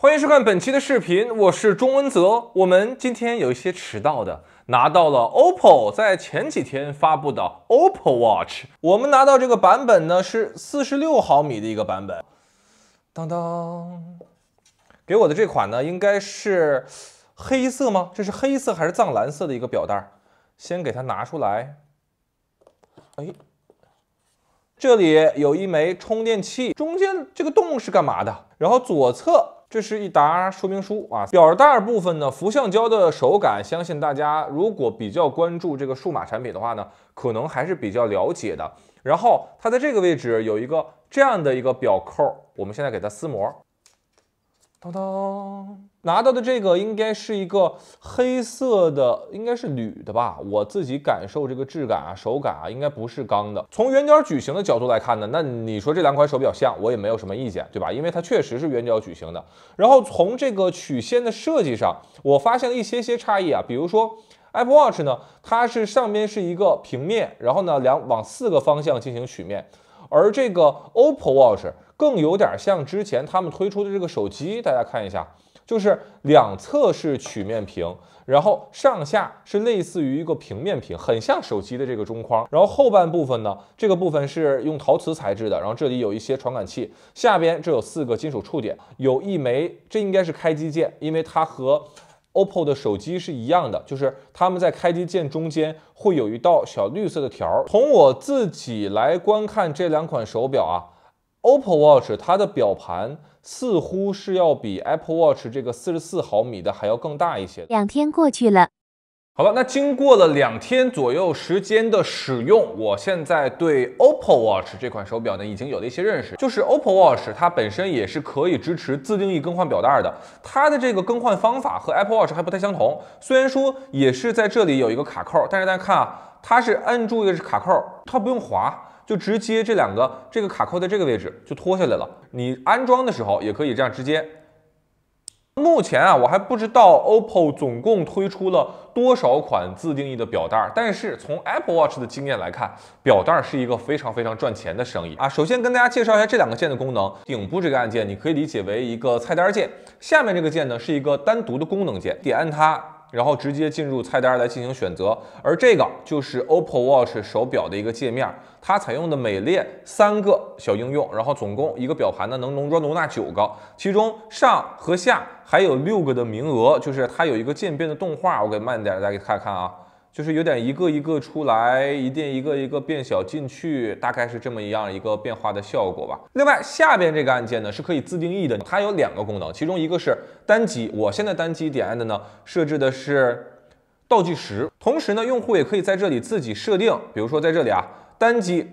欢迎收看本期的视频，我是钟文泽。我们今天有一些迟到的，拿到了 OPPO 在前几天发布的 OPPO Watch。我们拿到这个版本呢是四十六毫米的一个版本。当当，给我的这款呢应该是黑色吗？这是黑色还是藏蓝色的一个表带？先给它拿出来。哎，这里有一枚充电器，中间这个洞是干嘛的？然后左侧。这是一沓说明书啊，表带部分呢，氟橡胶的手感，相信大家如果比较关注这个数码产品的话呢，可能还是比较了解的。然后它在这个位置有一个这样的一个表扣，我们现在给它撕膜。当当拿到的这个应该是一个黑色的，应该是铝的吧？我自己感受这个质感啊、手感啊，应该不是钢的。从圆角矩形的角度来看呢，那你说这两款手表像，我也没有什么意见，对吧？因为它确实是圆角矩形的。然后从这个曲线的设计上，我发现了一些些差异啊，比如说 Apple Watch 呢，它是上面是一个平面，然后呢两往四个方向进行曲面。而这个 OPPO Watch 更有点像之前他们推出的这个手机，大家看一下，就是两侧是曲面屏，然后上下是类似于一个平面屏，很像手机的这个中框。然后后半部分呢，这个部分是用陶瓷材质的，然后这里有一些传感器，下边这有四个金属触点，有一枚，这应该是开机键，因为它和。OPPO 的手机是一样的，就是他们在开机键中间会有一道小绿色的条。从我自己来观看这两款手表啊，OPPO Watch 它的表盘似乎是要比 Apple Watch 这个四十四毫米的还要更大一些。两天过去了。好了，那经过了两天左右时间的使用，我现在对 OPPO Watch 这款手表呢，已经有了一些认识。就是 OPPO Watch 它本身也是可以支持自定义更换表带的。它的这个更换方法和 Apple Watch 还不太相同。虽然说也是在这里有一个卡扣，但是大家看啊，它是摁住的是卡扣，它不用滑，就直接这两个这个卡扣在这个位置就脱下来了。你安装的时候也可以这样直接。目前啊，我还不知道 OPPO 总共推出了多少款自定义的表带，但是从 Apple Watch 的经验来看，表带是一个非常非常赚钱的生意啊。首先跟大家介绍一下这两个键的功能，顶部这个按键你可以理解为一个菜单键，下面这个键呢是一个单独的功能键，点按它。然后直接进入菜单来进行选择，而这个就是 OPPO Watch 手表的一个界面，它采用的每列三个小应用，然后总共一个表盘呢能容装容纳九个，其中上和下还有六个的名额，就是它有一个渐变的动画，我给慢点大家看看啊。就是有点一个一个出来，一定一个一个变小进去，大概是这么一样一个变化的效果吧。另外，下边这个按键呢是可以自定义的，它有两个功能，其中一个是单击。我现在单击点按的呢，设置的是倒计时。同时呢，用户也可以在这里自己设定，比如说在这里啊，单击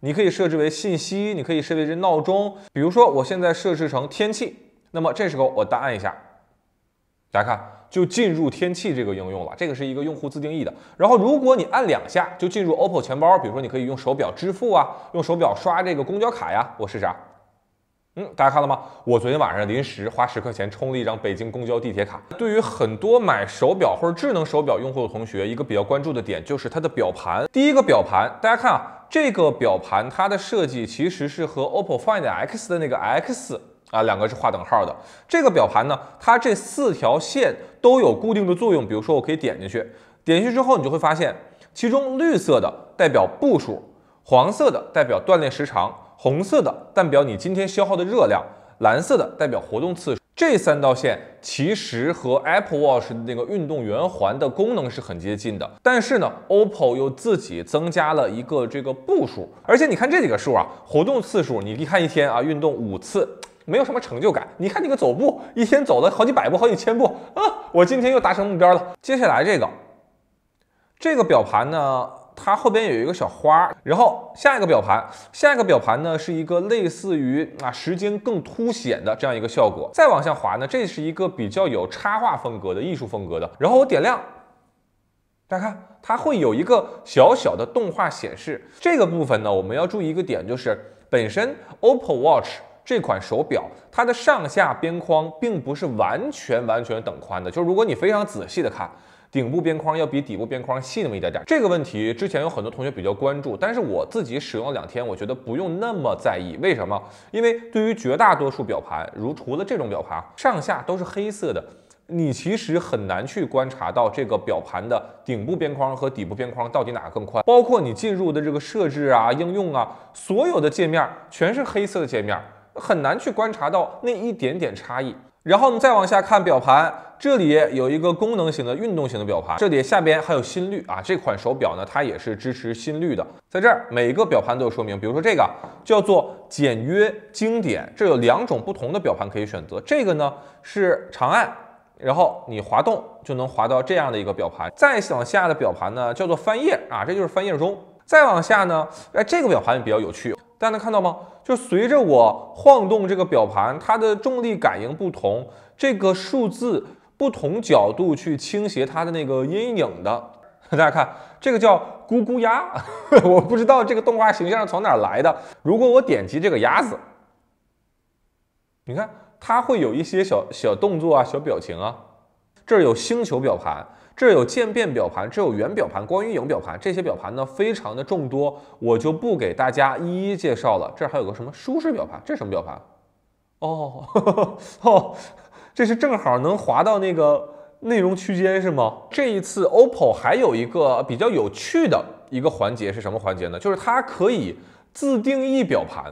你可以设置为信息，你可以设置为闹钟。比如说我现在设置成天气，那么这时候我单按一下，大家看。就进入天气这个应用了，这个是一个用户自定义的。然后，如果你按两下，就进入 OPPO 钱包，比如说你可以用手表支付啊，用手表刷这个公交卡呀。我试试啊，嗯，大家看了吗？我昨天晚上临时花十块钱充了一张北京公交地铁卡。对于很多买手表或者智能手表用户的同学，一个比较关注的点就是它的表盘。第一个表盘，大家看啊，这个表盘它的设计其实是和 OPPO Find X 的那个 X。啊，两个是划等号的。这个表盘呢，它这四条线都有固定的作用。比如说，我可以点进去，点进去之后，你就会发现，其中绿色的代表步数，黄色的代表锻炼时长，红色的代表你今天消耗的热量，蓝色的代表活动次数。这三道线其实和 Apple Watch 的那个运动圆环的功能是很接近的。但是呢，OPPO 又自己增加了一个这个步数，而且你看这几个数啊，活动次数，你一看一天啊，运动五次。没有什么成就感。你看这个走步，一天走了好几百步，好几千步啊！我今天又达成目标了。接下来这个，这个表盘呢，它后边有一个小花。然后下一个表盘，下一个表盘呢是一个类似于啊时间更凸显的这样一个效果。再往下滑呢，这是一个比较有插画风格的艺术风格的。然后我点亮，大家看，它会有一个小小的动画显示。这个部分呢，我们要注意一个点，就是本身 OPPO Watch。这款手表，它的上下边框并不是完全完全等宽的。就是如果你非常仔细的看，顶部边框要比底部边框细那么一点点。这个问题之前有很多同学比较关注，但是我自己使用了两天，我觉得不用那么在意。为什么？因为对于绝大多数表盘，如除了这种表盘上下都是黑色的，你其实很难去观察到这个表盘的顶部边框和底部边框到底哪个更宽。包括你进入的这个设置啊、应用啊，所有的界面全是黑色的界面。很难去观察到那一点点差异。然后我们再往下看表盘，这里有一个功能型的运动型的表盘，这里下边还有心率啊。这款手表呢，它也是支持心率的。在这儿每一个表盘都有说明，比如说这个叫做简约经典，这有两种不同的表盘可以选择。这个呢是长按，然后你滑动就能滑到这样的一个表盘。再往下的表盘呢叫做翻页啊，这就是翻页中。再往下呢，哎，这个表盘比较有趣。大家能看到吗？就随着我晃动这个表盘，它的重力感应不同，这个数字不同角度去倾斜它的那个阴影的。大家看，这个叫咕咕鸭，我不知道这个动画形象是从哪来的。如果我点击这个鸭子，你看它会有一些小小动作啊、小表情啊。这儿有星球表盘。这有渐变表盘，这有圆表盘，光晕影表盘，这些表盘呢非常的众多，我就不给大家一一介绍了。这还有个什么舒适表盘？这什么表盘？哦，这是正好能滑到那个内容区间是吗？这一次 OPPO 还有一个比较有趣的一个环节是什么环节呢？就是它可以自定义表盘。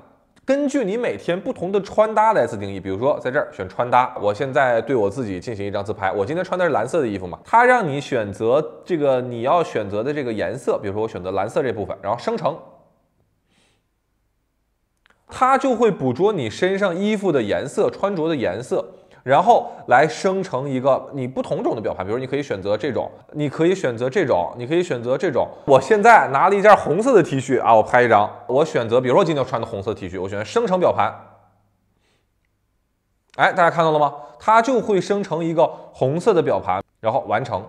根据你每天不同的穿搭来自定义，比如说在这儿选穿搭，我现在对我自己进行一张自拍，我今天穿的是蓝色的衣服嘛？它让你选择这个你要选择的这个颜色，比如说我选择蓝色这部分，然后生成，它就会捕捉你身上衣服的颜色，穿着的颜色。然后来生成一个你不同种的表盘，比如你可以选择这种，你可以选择这种，你可以选择这种。我现在拿了一件红色的 T 恤啊，我拍一张，我选择，比如说我今天穿的红色 T 恤，我选择生成表盘。哎，大家看到了吗？它就会生成一个红色的表盘，然后完成。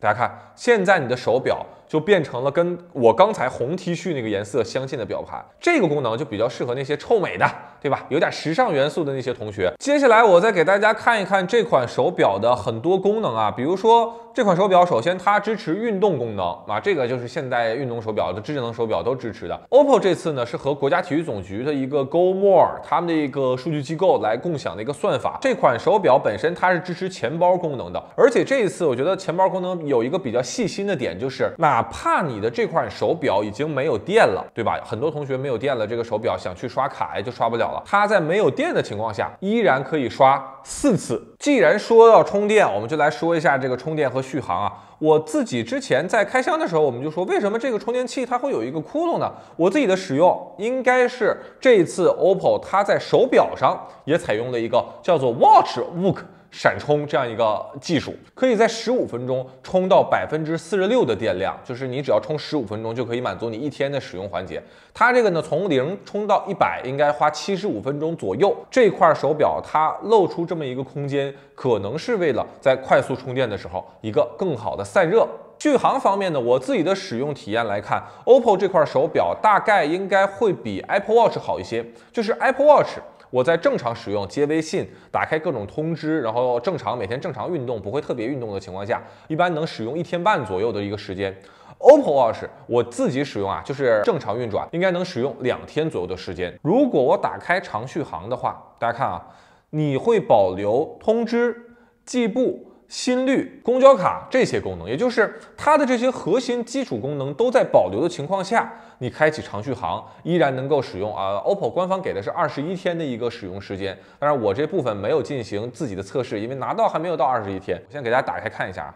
大家看，现在你的手表。就变成了跟我刚才红 T 恤那个颜色相近的表盘，这个功能就比较适合那些臭美的，对吧？有点时尚元素的那些同学。接下来我再给大家看一看这款手表的很多功能啊，比如说这款手表首先它支持运动功能啊，这个就是现代运动手表的智能手表都支持的。OPPO 这次呢是和国家体育总局的一个 Go More 他们的一个数据机构来共享的一个算法。这款手表本身它是支持钱包功能的，而且这一次我觉得钱包功能有一个比较细心的点就是哪。哪怕你的这块手表已经没有电了，对吧？很多同学没有电了，这个手表想去刷卡呀，就刷不了了。它在没有电的情况下，依然可以刷四次。既然说到充电，我们就来说一下这个充电和续航啊。我自己之前在开箱的时候，我们就说，为什么这个充电器它会有一个窟窿呢？我自己的使用应该是这一次 OPPO 它在手表上也采用了一个叫做 Watch w o o k 闪充这样一个技术，可以在十五分钟充到百分之四十六的电量，就是你只要充十五分钟就可以满足你一天的使用环节。它这个呢，从零充到一百应该花七十五分钟左右。这块手表它露出这么一个空间，可能是为了在快速充电的时候一个更好的散热。续航方面呢，我自己的使用体验来看，OPPO 这块手表大概应该会比 Apple Watch 好一些，就是 Apple Watch。我在正常使用接微信、打开各种通知，然后正常每天正常运动，不会特别运动的情况下，一般能使用一天半左右的一个时间。OPPO Watch 我自己使用啊，就是正常运转，应该能使用两天左右的时间。如果我打开长续航的话，大家看啊，你会保留通知、计步。心率、公交卡这些功能，也就是它的这些核心基础功能都在保留的情况下，你开启长续航，依然能够使用啊。OPPO 官方给的是二十一天的一个使用时间，当然我这部分没有进行自己的测试，因为拿到还没有到二十一天。我先给大家打开看一下啊。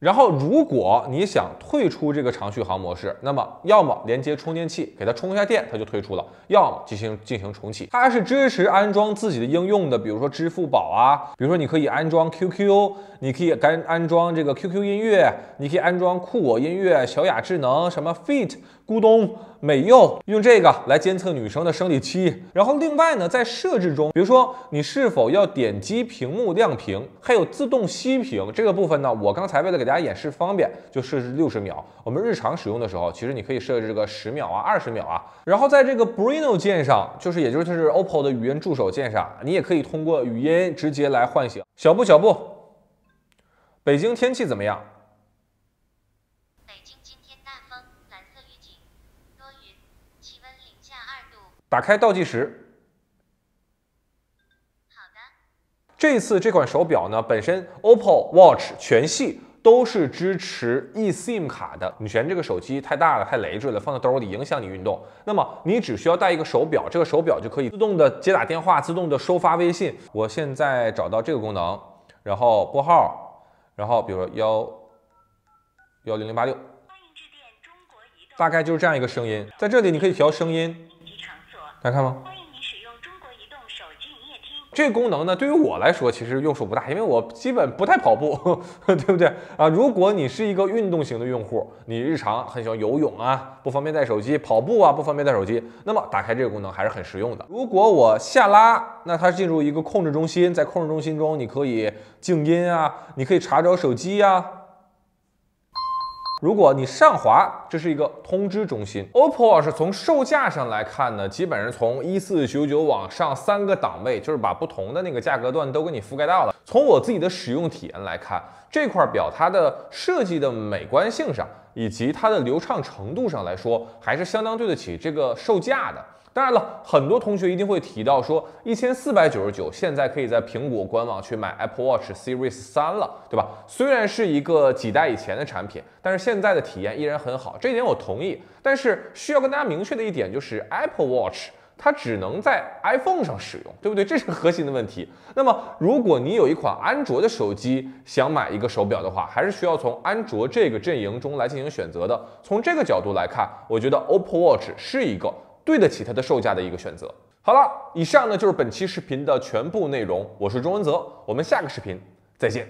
然后，如果你想退出这个长续航模式，那么要么连接充电器给它充一下电，它就退出了；要么进行进行重启。它是支持安装自己的应用的，比如说支付宝啊，比如说你可以安装 QQ，你可以安安装这个 QQ 音乐，你可以安装酷我音乐、小雅智能、什么 Fit。咕咚美柚用这个来监测女生的生理期，然后另外呢，在设置中，比如说你是否要点击屏幕亮屏，还有自动熄屏这个部分呢？我刚才为了给大家演示方便，就设置六十秒。我们日常使用的时候，其实你可以设置这个十秒啊、二十秒啊。然后在这个 Brino 键上，就是也就是它是 OPPO 的语音助手键上，你也可以通过语音直接来唤醒小布。小布，北京天气怎么样？打开倒计时。好的，这次这款手表呢，本身 OPPO Watch 全系都是支持 eSIM 卡的。你嫌这个手机太大了、太累赘了，放在兜里影响你运动，那么你只需要带一个手表，这个手表就可以自动的接打电话、自动的收发微信。我现在找到这个功能，然后拨号，然后比如说幺幺零零八六，欢迎致电中国移动，大概就是这样一个声音。在这里你可以调声音。来看吗？欢迎你使用中国移动手机营业厅。这个功能呢，对于我来说其实用处不大，因为我基本不太跑步，对不对啊？如果你是一个运动型的用户，你日常很喜欢游泳啊，不方便带手机，跑步啊不方便带手机，那么打开这个功能还是很实用的。如果我下拉，那它进入一个控制中心，在控制中心中你可以静音啊，你可以查找手机呀。如果你上滑，这是一个通知中心。OPPO 是从售价上来看呢，基本上从一四九九往上三个档位，就是把不同的那个价格段都给你覆盖到了。从我自己的使用体验来看，这块表它的设计的美观性上，以及它的流畅程度上来说，还是相当对得起这个售价的。当然了，很多同学一定会提到说，一千四百九十九现在可以在苹果官网去买 Apple Watch Series 三了，对吧？虽然是一个几代以前的产品，但是现在的体验依然很好，这一点我同意。但是需要跟大家明确的一点就是，Apple Watch 它只能在 iPhone 上使用，对不对？这是核心的问题。那么如果你有一款安卓的手机，想买一个手表的话，还是需要从安卓这个阵营中来进行选择的。从这个角度来看，我觉得 OPPO Watch 是一个。对得起它的售价的一个选择。好了，以上呢就是本期视频的全部内容。我是钟文泽，我们下个视频再见。